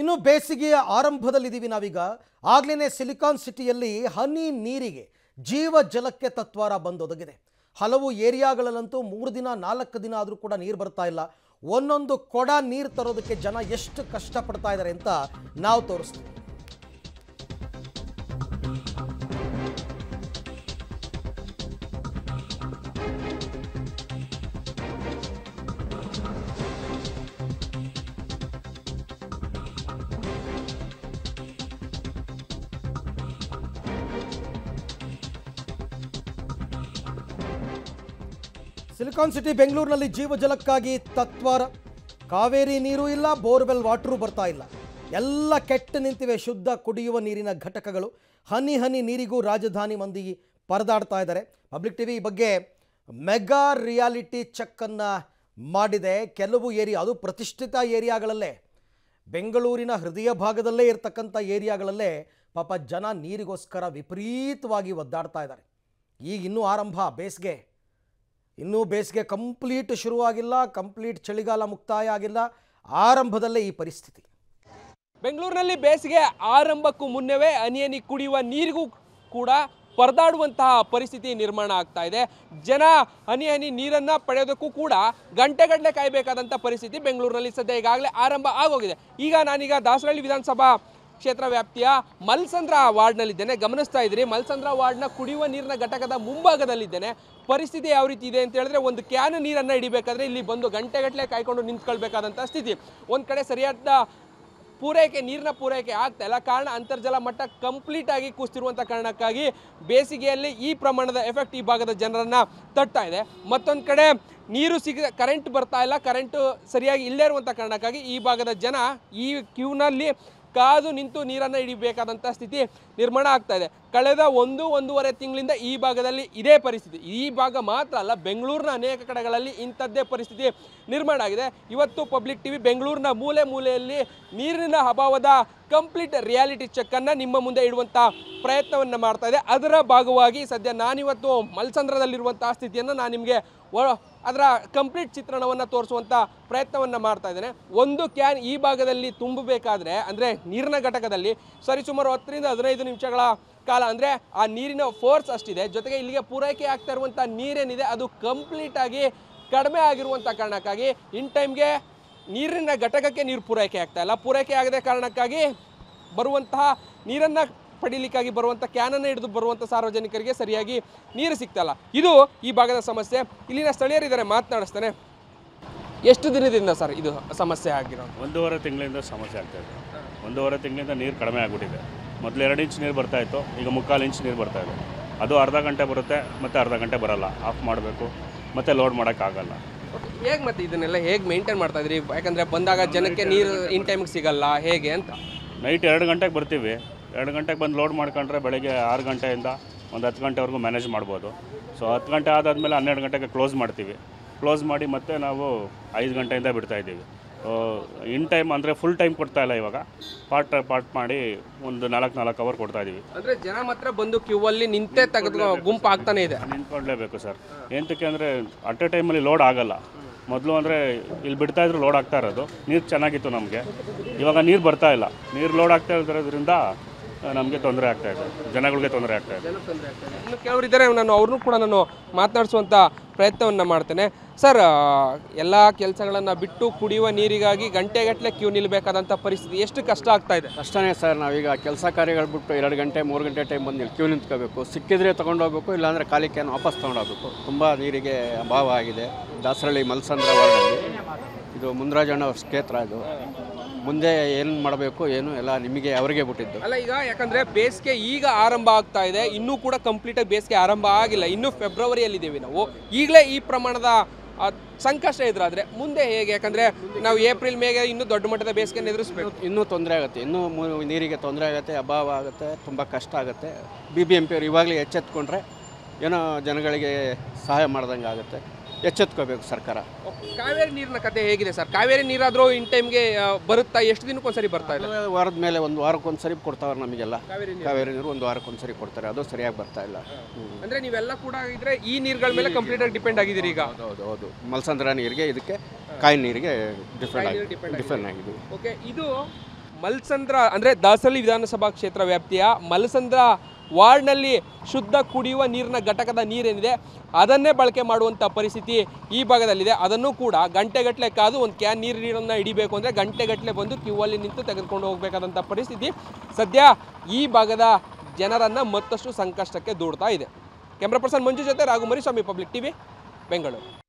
ಇನ್ನು ಬೇಸಿಗೆಯ ಆರಂಭದಲ್ಲಿದ್ದೀವಿ ನಾವೀಗ ಆಗ್ಲೇ ಸಿಲಿಕಾನ್ ಸಿಟಿಯಲ್ಲಿ ಹನಿ ನೀರಿಗೆ ಜೀವ ಜಲಕ್ಕೆ ತತ್ವಾರ ಬಂದೊದಗಿದೆ ಹಲವು ಏರಿಯಾಗಳಲ್ಲಂತೂ ಮೂರು ದಿನ ನಾಲ್ಕು ದಿನ ಆದರೂ ಕೂಡ ನೀರು ಬರ್ತಾ ಇಲ್ಲ ಒಂದೊಂದು ಕೊಡ ನೀರು ತರೋದಕ್ಕೆ ಜನ ಎಷ್ಟು ಕಷ್ಟಪಡ್ತಾ ಇದ್ದಾರೆ ಅಂತ ನಾವು ತೋರಿಸ್ತೀವಿ ಸಿಲಿಕಾನ್ ಸಿಟಿ ಬೆಂಗಳೂರಿನಲ್ಲಿ ಜೀವಜಲಕ್ಕಾಗಿ ತತ್ವಾರ ಕಾವೇರಿ ನೀರು ಇಲ್ಲ ಬೋರ್ವೆಲ್ ವಾಟ್ರೂ ಬರ್ತಾ ಇಲ್ಲ ಎಲ್ಲ ಕೆಟ್ಟು ನಿಂತಿವೆ ಶುದ್ಧ ಕುಡಿಯುವ ನೀರಿನ ಘಟಕಗಳು ಹನಿ ಹನಿ ನೀರಿಗೂ ರಾಜಧಾನಿ ಮಂದಿ ಪರದಾಡ್ತಾ ಇದ್ದಾರೆ ಪಬ್ಲಿಕ್ ಟಿವಿ ಈ ಬಗ್ಗೆ ಮೆಗಾ ರಿಯಾಲಿಟಿ ಚೆಕ್ಕನ್ನು ಮಾಡಿದೆ ಕೆಲವು ಏರಿಯಾ ಅದು ಪ್ರತಿಷ್ಠಿತ ಏರಿಯಾಗಳಲ್ಲೇ ಬೆಂಗಳೂರಿನ ಹೃದಯ ಭಾಗದಲ್ಲೇ ಇರತಕ್ಕಂಥ ಏರಿಯಾಗಳಲ್ಲೇ ಪಾಪ ಜನ ನೀರಿಗೋಸ್ಕರ ವಿಪರೀತವಾಗಿ ಒದ್ದಾಡ್ತಾ ಇದ್ದಾರೆ ಈಗ ಇನ್ನೂ ಆರಂಭ ಬೇಸಿಗೆ ಇನ್ನೂ ಬೇಸಿಗೆ ಕಂಪ್ಲೀಟ್ ಶುರುವಾಗಿಲ್ಲ ಕಂಪ್ಲೀಟ್ ಚಳಿಗಾಲ ಮುಕ್ತಾಯ ಆಗಿಲ್ಲ ಆರಂಭದಲ್ಲೇ ಈ ಪರಿಸ್ಥಿತಿ ಬೆಂಗಳೂರಿನಲ್ಲಿ ಬೇಸಿಗೆ ಆರಂಭಕ್ಕೂ ಮುನ್ನವೇ ಅನಿಯನಿ ಕುಡಿಯುವ ನೀರಿಗೂ ಕೂಡ ಪರದಾಡುವಂತಹ ಪರಿಸ್ಥಿತಿ ನಿರ್ಮಾಣ ಆಗ್ತಾ ಇದೆ ಜನ ಹನಿ ಹನಿ ನೀರನ್ನು ಪಡೆಯೋದಕ್ಕೂ ಕೂಡ ಗಂಟೆಗಟ್ಟಲೆ ಕಾಯಬೇಕಾದಂಥ ಪರಿಸ್ಥಿತಿ ಬೆಂಗಳೂರಿನಲ್ಲಿ ಸದ್ಯ ಈಗಾಗಲೇ ಆರಂಭ ಆಗೋಗಿದೆ ಈಗ ನಾನೀಗ ದಾಸರಹಳ್ಳಿ ವಿಧಾನಸಭಾ ಕ್ಷೇತ್ರ ವ್ಯಾಪ್ತಿಯ ಮಲ್ಸಂದ್ರ ವಾರ್ಡ್ನಲ್ಲಿದ್ದೇನೆ ಗಮನಿಸ್ತಾ ಇದ್ದೀರಿ ಮಲ್ಸಂದ್ರ ವಾರ್ಡ್ನ ಕುಡಿಯುವ ನೀರಿನ ಘಟಕದ ಮುಂಭಾಗದಲ್ಲಿದ್ದೇನೆ ಪರಿಸ್ಥಿತಿ ಯಾವ ರೀತಿ ಇದೆ ಅಂತ ಹೇಳಿದ್ರೆ ಒಂದು ಕ್ಯಾನ್ ನೀರನ್ನು ಹಿಡಿಬೇಕಾದ್ರೆ ಇಲ್ಲಿ ಬಂದು ಗಂಟೆಗಟ್ಟಲೆ ಕಾಯ್ಕೊಂಡು ನಿಂತ್ಕೊಳ್ಬೇಕಾದಂಥ ಸ್ಥಿತಿ ಒಂದು ಕಡೆ ಸರಿಯಾದ ಪೂರೈಕೆ ನೀರಿನ ಪೂರೈಕೆ ಆಗ್ತಾ ಇಲ್ಲ ಕಾರಣ ಅಂತರ್ಜಲ ಮಟ್ಟ ಕಂಪ್ಲೀಟ್ ಆಗಿ ಕುಸ್ತಿರುವಂಥ ಕಾರಣಕ್ಕಾಗಿ ಬೇಸಿಗೆಯಲ್ಲಿ ಈ ಪ್ರಮಾಣದ ಎಫೆಕ್ಟ್ ಈ ಭಾಗದ ಜನರನ್ನು ತಟ್ತಾ ಇದೆ ಮತ್ತೊಂದು ಕಡೆ ನೀರು ಸಿಗ ಕರೆಂಟ್ ಬರ್ತಾ ಇಲ್ಲ ಕರೆಂಟು ಸರಿಯಾಗಿ ಇಲ್ಲೇ ಇರುವಂಥ ಕಾರಣಕ್ಕಾಗಿ ಈ ಭಾಗದ ಜನ ಈ ಕ್ಯೂನಲ್ಲಿ ಕಾದು ನಿಂತು ನೀರನ್ನು ಹಿಡಿಬೇಕಾದಂಥ ಸ್ಥಿತಿ ನಿರ್ಮಾಣ ಆಗ್ತಾ ಇದೆ ಕಳೆದ ಒಂದು ಒಂದೂವರೆ ತಿಂಗಳಿಂದ ಈ ಭಾಗದಲ್ಲಿ ಇದೇ ಪರಿಸ್ಥಿತಿ ಈ ಭಾಗ ಮಾತ್ರ ಅಲ್ಲ ಬೆಂಗಳೂರಿನ ಅನೇಕ ಕಡೆಗಳಲ್ಲಿ ಇಂಥದ್ದೇ ಪರಿಸ್ಥಿತಿ ನಿರ್ಮಾಣ ಆಗಿದೆ ಇವತ್ತು ಪಬ್ಲಿಕ್ ಟಿವಿ ಬೆಂಗಳೂರಿನ ಮೂಲೆ ಮೂಲೆಯಲ್ಲಿ ನೀರಿನ ಅಭಾವದ ಕಂಪ್ಲೀಟ್ ರಿಯಾಲಿಟಿ ಚೆಕ್ಕನ್ನು ನಿಮ್ಮ ಮುಂದೆ ಇಡುವಂಥ ಪ್ರಯತ್ನವನ್ನು ಮಾಡ್ತಾ ಇದೆ ಅದರ ಭಾಗವಾಗಿ ಸದ್ಯ ನಾನಿವತ್ತು ಮಲ್ಸಂದ್ರದಲ್ಲಿರುವಂತಹ ಸ್ಥಿತಿಯನ್ನು ನಾನು ನಿಮಗೆ ಅದರ ಕಂಪ್ಲೀಟ್ ಚಿತ್ರಣವನ್ನು ತೋರಿಸುವಂಥ ಪ್ರಯತ್ನವನ್ನು ಮಾಡ್ತಾ ಇದ್ದೇನೆ ಒಂದು ಕ್ಯಾನ್ ಈ ಭಾಗದಲ್ಲಿ ತುಂಬಬೇಕಾದ್ರೆ ಅಂದರೆ ನೀರಿನ ಘಟಕದಲ್ಲಿ ಸರಿಸುಮಾರು ಹತ್ತರಿಂದ ಹದಿನೈದು ನಿಮಿಷಗಳ ಕಾಲ ಅಂದರೆ ಆ ನೀರಿನ ಫೋರ್ಸ್ ಅಷ್ಟಿದೆ ಜೊತೆಗೆ ಇಲ್ಲಿಗೆ ಪೂರೈಕೆ ಆಗ್ತಾ ಇರುವಂಥ ನೀರೇನಿದೆ ಅದು ಕಂಪ್ಲೀಟಾಗಿ ಕಡಿಮೆ ಆಗಿರುವಂಥ ಕಾರಣಕ್ಕಾಗಿ ಇನ್ ಟೈಮ್ಗೆ ನೀರಿನ ಘಟಕಕ್ಕೆ ನೀರು ಪೂರೈಕೆ ಆಗ್ತಾ ಇಲ್ಲ ಪೂರೈಕೆ ಆಗದೆ ಕಾರಣಕ್ಕಾಗಿ ಬರುವಂತಹ ನೀರನ್ನು ಪಡೀಲಿಕ್ಕಾಗಿ ಬರುವಂಥ ಕ್ಯಾನನ್ನು ಹಿಡಿದು ಬರುವಂಥ ಸಾರ್ವಜನಿಕರಿಗೆ ಸರಿಯಾಗಿ ನೀರು ಸಿಗ್ತಾಯಿಲ್ಲ ಇದು ಈ ಭಾಗದ ಸಮಸ್ಯೆ ಇಲ್ಲಿನ ಸ್ಥಳೀಯರಿದ್ದಾರೆ ಮಾತನಾಡಿಸ್ತಾನೆ ಎಷ್ಟು ದಿನದಿಂದ ಸರ್ ಇದು ಸಮಸ್ಯೆ ಆಗಿರೋದು ಒಂದೂವರೆ ತಿಂಗಳಿಂದ ಸಮಸ್ಯೆ ಆಗ್ತಾಯಿದೆ ಒಂದೂವರೆ ತಿಂಗಳಿಂದ ನೀರು ಕಡಿಮೆ ಆಗಿಬಿಟ್ಟಿದೆ ಮೊದಲು ಎರಡು ಇಂಚ್ ನೀರು ಬರ್ತಾಯಿತ್ತು ಈಗ ಮುಕ್ಕಾಲು ಇಂಚ್ ನೀರು ಬರ್ತಾ ಇದೆ ಅದು ಅರ್ಧ ಗಂಟೆ ಬರುತ್ತೆ ಮತ್ತು ಅರ್ಧ ಗಂಟೆ ಬರಲ್ಲ ಆಫ್ ಮಾಡಬೇಕು ಮತ್ತು ಲೋಡ್ ಮಾಡೋಕ್ಕಾಗಲ್ಲ ಹೇಗೆ ಮತ್ತೆ ಇದನ್ನೆಲ್ಲ ಹೇಗೆ ಮೇಂಟೈನ್ ಮಾಡ್ತಾ ಇದ್ರಿ ಯಾಕಂದರೆ ಬಂದಾಗ ಜನಕ್ಕೆ ನೀರು ಇನ್ ಟೈಮಿಗೆ ಸಿಗಲ್ಲ ಹೇಗೆ ಅಂತ ನೈಟ್ ಎರಡು ಗಂಟೆಗೆ ಬರ್ತೀವಿ ಎರಡು ಗಂಟೆಗೆ ಬಂದು ಲೋಡ್ ಮಾಡ್ಕೊಂಡ್ರೆ ಬೆಳಗ್ಗೆ ಆರು ಗಂಟೆಯಿಂದ ಒಂದು ಹತ್ತು ಗಂಟೆವರೆಗೂ ಮ್ಯಾನೇಜ್ ಮಾಡ್ಬೋದು ಸೊ ಹತ್ತು ಗಂಟೆ ಆದಾದಮೇಲೆ ಹನ್ನೆರಡು ಗಂಟೆಗೆ ಕ್ಲೋಸ್ ಮಾಡ್ತೀವಿ ಕ್ಲೋಸ್ ಮಾಡಿ ಮತ್ತೆ ನಾವು ಐದು ಗಂಟೆಯಿಂದ ಬಿಡ್ತಾಯಿದ್ದೀವಿ ಇನ್ ಟೈಮ್ ಅಂದರೆ ಫುಲ್ ಟೈಮ್ ಕೊಡ್ತಾ ಇಲ್ಲ ಇವಾಗ ಪಾರ್ಟ್ ಪಾರ್ಟ್ ಮಾಡಿ ಒಂದು ನಾಲ್ಕು ನಾಲ್ಕು ಅವರ್ ಕೊಡ್ತಾ ಇದ್ದೀವಿ ಅಂದರೆ ಜನ ಮಾತ್ರ ಬಂದು ಕ್ಯೂ ಅಲ್ಲಿ ನಿಂತೆ ತೆಗೆದು ಗುಂಪು ಆಗ್ತಾನೆ ಇದೆ ನಿಂತ್ಕೊಳ್ಳೇಬೇಕು ಸರ್ ಏನಕ್ಕೆ ಅಂದರೆ ಅಟ್ ಎ ಟೈಮಲ್ಲಿ ಲೋಡ್ ಆಗಲ್ಲ ಮೊದಲು ಅಂದರೆ ಇಲ್ಲಿ ಬಿಡ್ತಾ ಇದ್ರು ಲೋಡ್ ಆಗ್ತಾ ಇರೋದು ನೀರು ಚೆನ್ನಾಗಿತ್ತು ನಮಗೆ ಇವಾಗ ನೀರು ಬರ್ತಾ ಇಲ್ಲ ನೀರು ಲೋಡ್ ಆಗ್ತಾ ಇರೋದ್ರಿಂದ ನಮಗೆ ತೊಂದರೆ ಆಗ್ತಾ ಇದೆ ಜನಗಳಿಗೆ ತೊಂದರೆ ಆಗ್ತಾ ಇದೆ ಇನ್ನು ಕೆಲವರು ಇದ್ದಾರೆ ನಾನು ಅವ್ರನ್ನೂ ಕೂಡ ನಾನು ಮಾತನಾಡಿಸುವಂಥ ಪ್ರಯತ್ನವನ್ನು ಮಾಡ್ತೇನೆ ಸರ್ ಎಲ್ಲ ಕೆಲಸಗಳನ್ನು ಬಿಟ್ಟು ಕುಡಿಯುವ ನೀರಿಗಾಗಿ ಗಂಟೆಗಟ್ಟಲೆ ಕ್ಯೂ ನಿಲ್ಲಬೇಕಾದಂಥ ಪರಿಸ್ಥಿತಿ ಎಷ್ಟು ಕಷ್ಟ ಆಗ್ತಾ ಇದೆ ಕಷ್ಟನೇ ಸರ್ ನಾವೀಗ ಕೆಲಸ ಕಾರ್ಯಗಳು ಬಿಟ್ಟು ಎರಡು ಗಂಟೆ ಮೂರು ಗಂಟೆ ಟೈಮ್ ಬಂದು ಕ್ಯೂ ನಿಂತ್ಕೋಬೇಕು ಸಿಕ್ಕಿದ್ರೆ ತೊಗೊಂಡೋಗ್ಬೇಕು ಇಲ್ಲಾಂದರೆ ಕಾಲಿಕೆಯನ್ನು ವಾಪಸ್ ತೊಗೊಂಡೋಗ್ಬೇಕು ತುಂಬ ನೀರಿಗೆ ಅಭಾವ ಆಗಿದೆ ದಾಸರಳ್ಳಿ ಮಲ್ಸಂದ್ರ ವಾರ್ಡಲ್ಲಿ ಇದು ಮುಂದ್ರಾಜಣ್ಣ ಕ್ಷೇತ್ರ ಇದು ಮುಂದೆ ಏನು ಮಾಡಬೇಕು ಏನು ಎಲ್ಲ ನಿಮಗೆ ಅವರಿಗೆ ಬಿಟ್ಟಿದ್ದು ಅಲ್ಲ ಈಗ ಯಾಕಂದ್ರೆ ಬೇಸಿಗೆ ಈಗ ಆರಂಭ ಆಗ್ತಾ ಇದೆ ಇನ್ನೂ ಕೂಡ ಕಂಪ್ಲೀಟ್ ಆಗಿ ಬೇಸಿಗೆ ಆರಂಭ ಆಗಿಲ್ಲ ಇನ್ನೂ ಫೆಬ್ರವರಿಯಲ್ಲಿದ್ದೇವೆ ನಾವು ಈಗಲೇ ಈ ಪ್ರಮಾಣದ ಸಂಕಷ್ಟ ಎದುರಾದರೆ ಮುಂದೆ ಹೇಗೆ ಯಾಕಂದರೆ ನಾವು ಏಪ್ರಿಲ್ ಮೇಗೆ ಇನ್ನೂ ದೊಡ್ಡ ಮಟ್ಟದ ಬೇಸಿಗೆಯನ್ನು ಎದುರಿಸಬೇಕು ಇನ್ನೂ ತೊಂದರೆ ಆಗುತ್ತೆ ಇನ್ನೂ ನೀರಿಗೆ ತೊಂದರೆ ಆಗುತ್ತೆ ಅಭಾವ ಆಗುತ್ತೆ ತುಂಬ ಕಷ್ಟ ಆಗುತ್ತೆ ಬಿ ಬಿ ಎಂ ಪಿ ಅವರು ಇವಾಗಲೇ ಎಚ್ಚೆತ್ಕೊಂಡ್ರೆ ಏನೋ ಜನಗಳಿಗೆ ಸಹಾಯ ಮಾಡ್ದಂಗೆ ಆಗುತ್ತೆ ಎಚ್ಚೆತ್ಕೋಬೇಕು ಸರ್ಕಾರ ಕಾವೇರಿ ನೀರಿನ ಕತೆ ಹೇಗಿದೆ ಸರ್ ಕಾವೇರಿ ನೀರಾದರೂ ಇನ್ ಟೈಮ್ಗೆ ಬರುತ್ತಾ ಎಷ್ಟು ದಿನಕ್ಕೊಂದ್ಸರಿ ಬರ್ತಾ ಇಲ್ಲ ವಾರದ ಮೇಲೆ ಒಂದು ವಾರಕ್ಕೊಂದು ಸರಿ ಕೊಡ್ತಾವ್ರೆ ನಮಗೆಲ್ಲ ಕಾವೇರಿ ನೀರು ಒಂದು ವಾರಕ್ಕೊಂದು ಸರಿ ಕೊಡ್ತಾರೆ ಅದು ಸರಿಯಾಗಿ ಬರ್ತಾ ಇಲ್ಲ ಅಂದರೆ ನೀವೆಲ್ಲ ಕೂಡ ಇದ್ರೆ ಈ ನೀರುಗಳ ಮೇಲೆ ಕಂಪ್ಲೀಟ್ ಆಗಿ ಡಿಪೆಂಡ್ ಆಗಿದ್ದೀರಿ ಈಗ ಹೌದು ಹೌದು ಮಲ್ಸಂದ್ರ ನೀರಿಗೆ ಇದಕ್ಕೆ ಕಾಯಿ ನೀರಿಗೆ ಡಿಫೆಂಡ್ ಆಗಿ ಡಿಫೆಂಡ್ ಆಗಿದ್ದೀವಿ ಓಕೆ ಇದು ಮಲ್ಸಂದ್ರ ಅಂದರೆ ದಾಸಳ್ಳಿ ವಿಧಾನಸಭಾ ಕ್ಷೇತ್ರ ವ್ಯಾಪ್ತಿಯ ಮಲ್ಸಂದ್ರ ವಾರ್ಡ್ನಲ್ಲಿ ಶುದ್ಧ ಕುಡಿಯುವ ನೀರಿನ ಘಟಕದ ನೀರೇನಿದೆ ಅದನ್ನೇ ಬಳಕೆ ಮಾಡುವಂಥ ಪರಿಸ್ಥಿತಿ ಈ ಭಾಗದಲ್ಲಿದೆ ಅದನ್ನು ಕೂಡ ಗಂಟೆಗಟ್ಟಲೆ ಕಾದು ಒಂದು ಕ್ಯಾನ್ ನೀರು ನೀರನ್ನು ಹಿಡಿಬೇಕು ಅಂದರೆ ಗಂಟೆಗಟ್ಟಲೆ ಬಂದು ಕ್ಯೂವಲ್ಲಿ ನಿಂತು ತೆಗೆದುಕೊಂಡು ಹೋಗಬೇಕಾದಂಥ ಪರಿಸ್ಥಿತಿ ಸದ್ಯ ಈ ಭಾಗದ ಜನರನ್ನು ಮತ್ತಷ್ಟು ಸಂಕಷ್ಟಕ್ಕೆ ದೂಡ್ತಾ ಇದೆ ಕ್ಯಾಮ್ರಾ ಪರ್ಸನ್ ಮಂಜು ಜೊತೆ ರಾಘುಮರಿ ಸ್ವಾಮಿ ಪಬ್ಲಿಕ್ ಟಿವಿ ಬೆಂಗಳೂರು